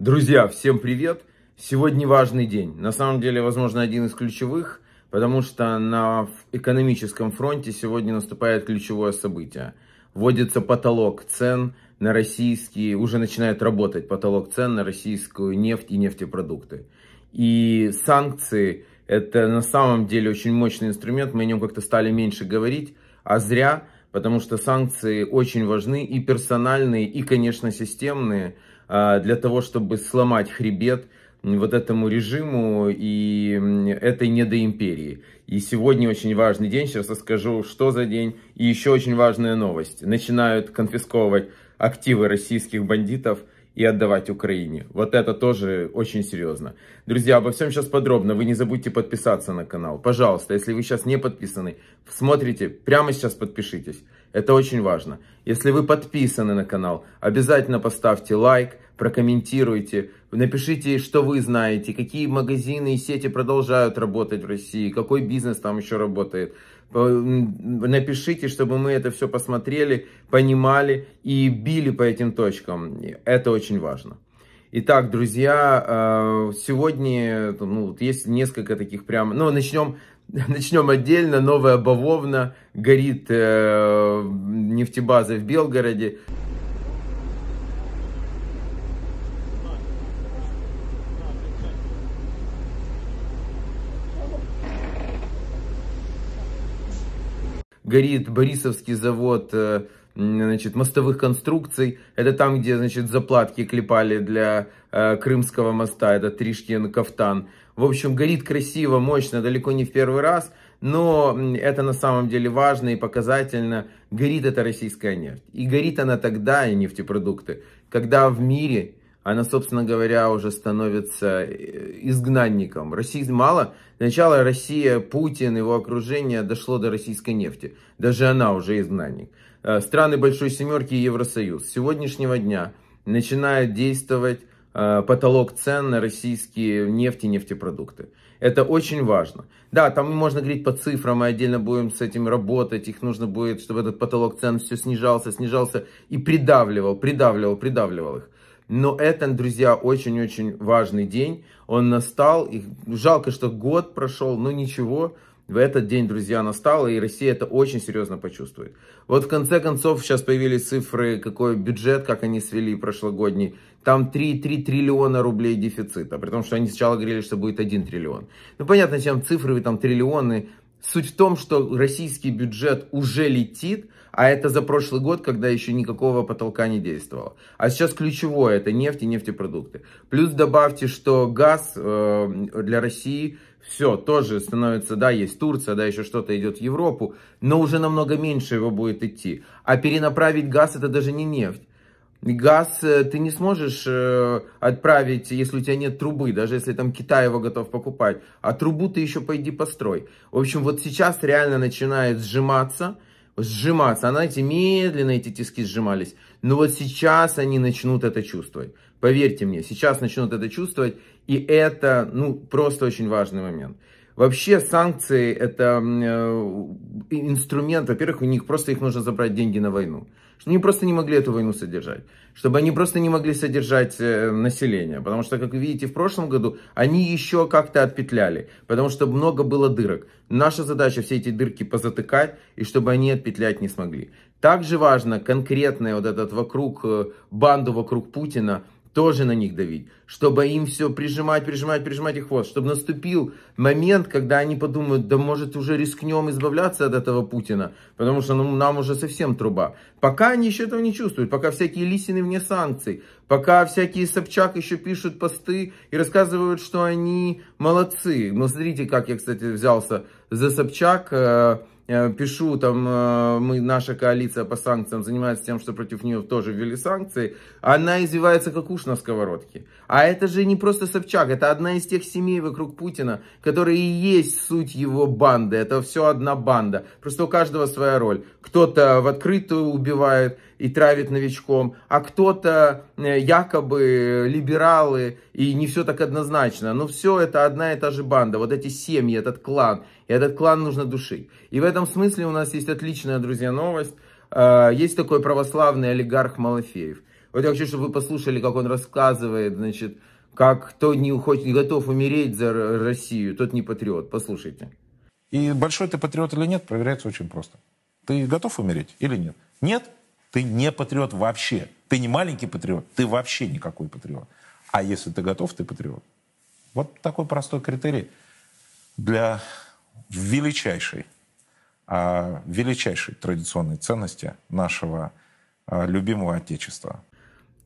Друзья, всем привет! Сегодня важный день. На самом деле, возможно, один из ключевых, потому что на экономическом фронте сегодня наступает ключевое событие. Вводится потолок цен на российские, уже начинает работать потолок цен на российскую нефть и нефтепродукты. И санкции – это на самом деле очень мощный инструмент, мы о нем как-то стали меньше говорить, а зря, потому что санкции очень важны и персональные, и, конечно, системные – а, для того, чтобы сломать хребет вот этому режиму и этой недоимперии. И сегодня очень важный день, сейчас расскажу, что за день. И еще очень важная новость. Начинают конфисковывать активы российских бандитов и отдавать Украине. Вот это тоже очень серьезно. Друзья, обо всем сейчас подробно. Вы не забудьте подписаться на канал. Пожалуйста, если вы сейчас не подписаны, смотрите, прямо сейчас подпишитесь. Это очень важно. Если вы подписаны на канал, обязательно поставьте лайк, прокомментируйте, напишите, что вы знаете, какие магазины и сети продолжают работать в России, какой бизнес там еще работает. Напишите, чтобы мы это все посмотрели, понимали и били по этим точкам. Это очень важно. Итак, друзья, э, сегодня ну, есть несколько таких прям... Ну, начнем Начнем отдельно. Новая бавовна. Горит э, нефтебаза в Белгороде. горит Борисовский завод э, значит, мостовых конструкций. Это там, где значит, заплатки клепали для э, Крымского моста, это Тришкин кафтан. В общем, горит красиво, мощно, далеко не в первый раз, но это на самом деле важно и показательно. Горит эта российская нефть. И горит она тогда, и нефтепродукты, когда в мире она, собственно говоря, уже становится э, изгнанником. России мало. Сначала Россия, Путин, его окружение дошло до российской нефти. Даже она уже изгнанник. Э, страны Большой Семерки и Евросоюз с сегодняшнего дня начинают действовать Э, потолок цен на российские нефти и нефтепродукты. Это очень важно. Да, там можно говорить по цифрам, мы отдельно будем с этим работать, их нужно будет, чтобы этот потолок цен все снижался, снижался и придавливал, придавливал, придавливал их. Но это, друзья, очень-очень важный день. Он настал. И жалко, что год прошел, но ничего. В этот день, друзья, настало, и Россия это очень серьезно почувствует. Вот в конце концов сейчас появились цифры, какой бюджет, как они свели прошлогодний. Там 3, 3 триллиона рублей дефицита, при том, что они сначала говорили, что будет 1 триллион. Ну, понятно, чем цифры, там триллионы. Суть в том, что российский бюджет уже летит, а это за прошлый год, когда еще никакого потолка не действовало. А сейчас ключевое, это нефть и нефтепродукты. Плюс добавьте, что газ э, для России все тоже становится, да, есть Турция, да, еще что-то идет в Европу, но уже намного меньше его будет идти. А перенаправить газ это даже не нефть. Газ э, ты не сможешь э, отправить, если у тебя нет трубы, даже если там Китай его готов покупать. А трубу ты еще пойди построй. В общем, вот сейчас реально начинает сжиматься сжиматься. Она эти медленно эти тиски сжимались. Но вот сейчас они начнут это чувствовать. Поверьте мне, сейчас начнут это чувствовать. И это, ну, просто очень важный момент. Вообще санкции это э, инструмент, во-первых, у них просто их нужно забрать деньги на войну. чтобы они просто не могли эту войну содержать. Чтобы они просто не могли содержать э, население. Потому что, как вы видите, в прошлом году они еще как-то отпетляли. Потому что много было дырок. Наша задача все эти дырки позатыкать, и чтобы они отпетлять не смогли. Также важно конкретное вот этот вокруг, э, банду вокруг Путина тоже на них давить, чтобы им все прижимать, прижимать, прижимать их хвост, чтобы наступил момент, когда они подумают, да может уже рискнем избавляться от этого Путина, потому что ну, нам уже совсем труба. Пока они еще этого не чувствуют, пока всякие Лисины вне санкций, пока всякие Собчак еще пишут посты и рассказывают, что они молодцы. Ну смотрите, как я, кстати, взялся за Собчак, э, Э, пишу, там э, мы, наша коалиция по санкциям занимается тем, что против нее тоже ввели санкции, она извивается как уж на сковородке. А это же не просто Собчак, это одна из тех семей вокруг Путина, которые и есть суть его банды. Это все одна банда. Просто у каждого своя роль. Кто-то в открытую убивает, и травит новичком, а кто-то э, якобы либералы и не все так однозначно. Но все это одна и та же банда, вот эти семьи, этот клан. И этот клан нужно душить. И в этом смысле у нас есть отличная, друзья, новость. Э, есть такой православный олигарх Малафеев. Вот я хочу, чтобы вы послушали, как он рассказывает, значит, как кто не, хочет, не готов умереть за Россию, тот не патриот. Послушайте. И большой ты патриот или нет, проверяется очень просто. Ты готов умереть или нет? Нет? Ты не патриот вообще. Ты не маленький патриот, ты вообще никакой патриот. А если ты готов, ты патриот. Вот такой простой критерий для величайшей, а, величайшей традиционной ценности нашего а, любимого Отечества.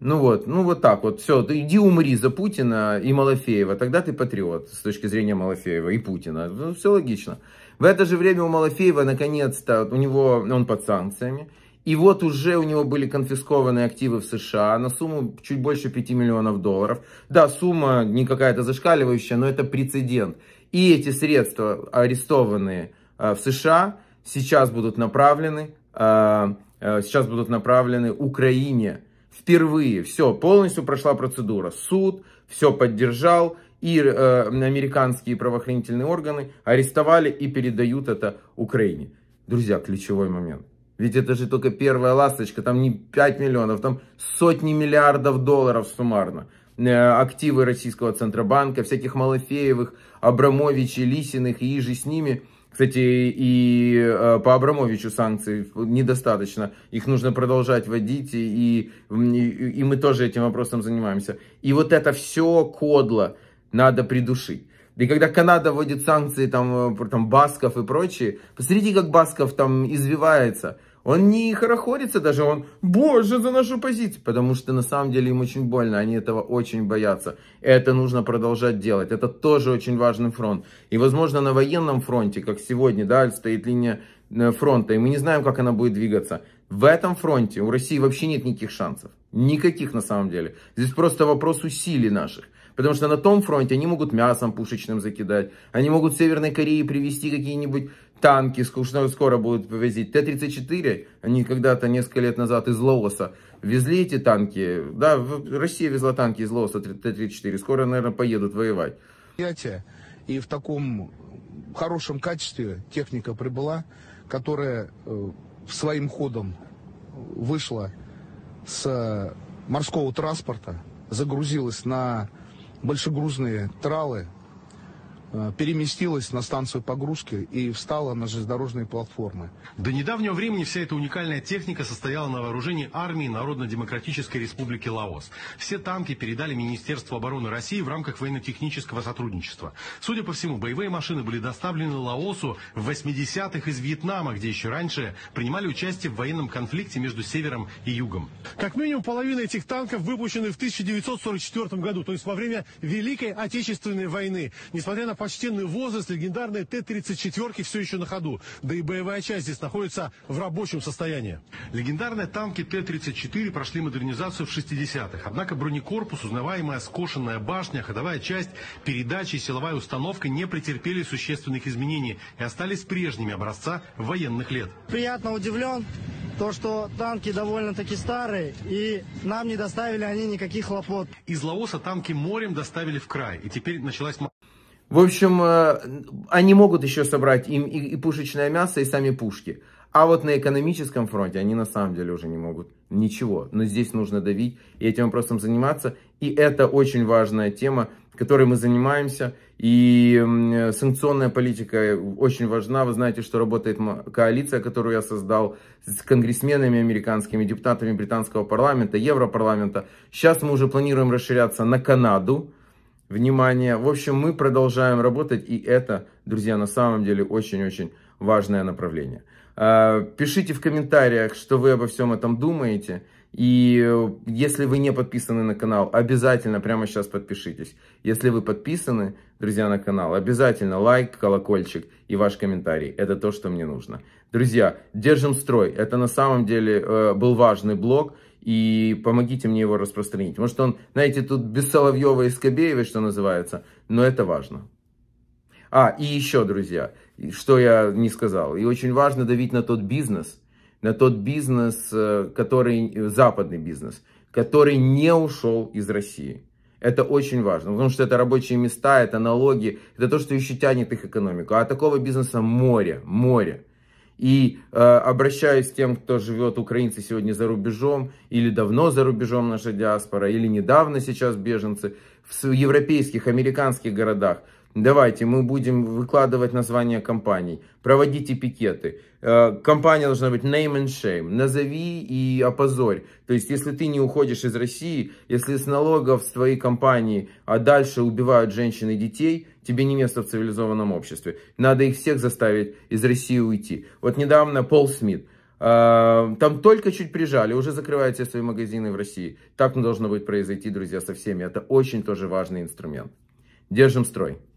Ну вот, ну вот так вот, все, ты иди умри за Путина и Малафеева, тогда ты патриот с точки зрения Малафеева и Путина, ну, все логично. В это же время у Малафеева, наконец-то, у него, он под санкциями, и вот уже у него были конфискованы активы в США на сумму чуть больше 5 миллионов долларов. Да, сумма не какая-то зашкаливающая, но это прецедент. И эти средства, арестованные э, в США, сейчас будут направлены, э, э, сейчас будут направлены Украине. Впервые все, полностью прошла процедура. Суд все поддержал, и э, американские правоохранительные органы арестовали и передают это Украине. Друзья, ключевой момент. Ведь это же только первая ласточка, там не 5 миллионов, там сотни миллиардов долларов суммарно. Э, активы Российского Центробанка, всяких Малафеевых, Абрамовичей, Лисиных и иже с ними. Кстати, и э, по Абрамовичу санкций недостаточно. Их нужно продолжать вводить, и, и, и мы тоже этим вопросом занимаемся. И вот это все кодло надо придушить. И когда Канада вводит санкции, там, э, там, Басков и прочие, посмотрите, как Басков там извивается. Он не хорохорится даже, он, боже, за нашу позицию, потому что на самом деле им очень больно, они этого очень боятся. Это нужно продолжать делать, это тоже очень важный фронт. И, возможно, на военном фронте, как сегодня, да, стоит линия э, фронта, и мы не знаем, как она будет двигаться. В этом фронте у России вообще нет никаких шансов. Никаких на самом деле. Здесь просто вопрос усилий наших. Потому что на том фронте они могут мясом пушечным закидать. Они могут в Северной Корее привезти какие-нибудь танки, скучно скоро будут вывозить. Т-34, они когда-то несколько лет назад из Лоуса везли эти танки. Да, Россия везла танки из Лоуса Т-34. Скоро, наверное, поедут воевать. И в таком хорошем качестве техника прибыла, которая э, своим ходом вышла с морского транспорта, загрузилась на большегрузные тралы Э, переместилась на станцию погрузки и встала на железнодорожные платформы. До недавнего времени вся эта уникальная техника состояла на вооружении армии Народно-демократической республики Лаос. Все танки передали Министерству обороны России в рамках военно-технического сотрудничества. Судя по всему, боевые машины были доставлены Лаосу в 80-х из Вьетнама, где еще раньше принимали участие в военном конфликте между севером и югом. Как минимум половина этих танков выпущены в 1944 году, то есть во время Великой Отечественной войны. Несмотря на почтенный возраст легендарной Т-34 все еще на ходу. Да и боевая часть здесь находится в рабочем состоянии. Легендарные танки Т-34 прошли модернизацию в 60-х. Однако бронекорпус, узнаваемая скошенная башня, ходовая часть, передачи и силовая установка не претерпели существенных изменений и остались прежними образца военных лет. Приятно удивлен то, что танки довольно-таки старые, и нам не доставили они никаких хлопот. Из Лаоса танки морем доставили в край, и теперь началась в общем, э, они могут еще собрать им и, пушечное мясо, и сами пушки. А вот на экономическом фронте они на самом деле уже не могут ничего. Но здесь нужно давить и этим вопросом заниматься. И это очень важная тема, которой мы занимаемся. И санкционная политика очень важна. Вы знаете, что работает коалиция, которую я создал с конгрессменами американскими, депутатами британского парламента, Европарламента. Сейчас мы уже планируем расширяться на Канаду внимание. В общем, мы продолжаем работать, и это, друзья, на самом деле очень-очень важное направление. А, пишите в комментариях, что вы обо всем этом думаете. И если вы не подписаны на канал, обязательно прямо сейчас подпишитесь. Если вы подписаны, друзья, на канал, обязательно лайк, колокольчик и ваш комментарий. Это то, что мне нужно. Друзья, держим строй. Это на самом деле э, был важный блог и помогите мне его распространить. Может он, знаете, тут без Соловьева и Скобеева, что называется, но это важно. А, и еще, друзья, что я не сказал. И очень важно давить на тот бизнес, на тот бизнес, э, который, э, западный бизнес, который не ушел из России. Это очень важно, потому что это рабочие места, это налоги, это то, что еще тянет их экономику. А такого бизнеса море, море. И э, обращаюсь к тем, кто живет, украинцы сегодня за рубежом, или давно за рубежом наша диаспора, или недавно сейчас беженцы, в европейских, американских городах – Давайте, мы будем выкладывать названия компаний, проводите пикеты. Э, компания должна быть name and shame, назови и опозорь. То есть, если ты не уходишь из России, если с налогов с твоей компании, а дальше убивают женщин и детей, тебе не место в цивилизованном обществе. Надо их всех заставить из России уйти. Вот недавно Пол Смит, э, там только чуть прижали, уже закрывают все свои магазины в России. Так должно быть произойти, друзья, со всеми. Это очень тоже важный инструмент. Держим строй.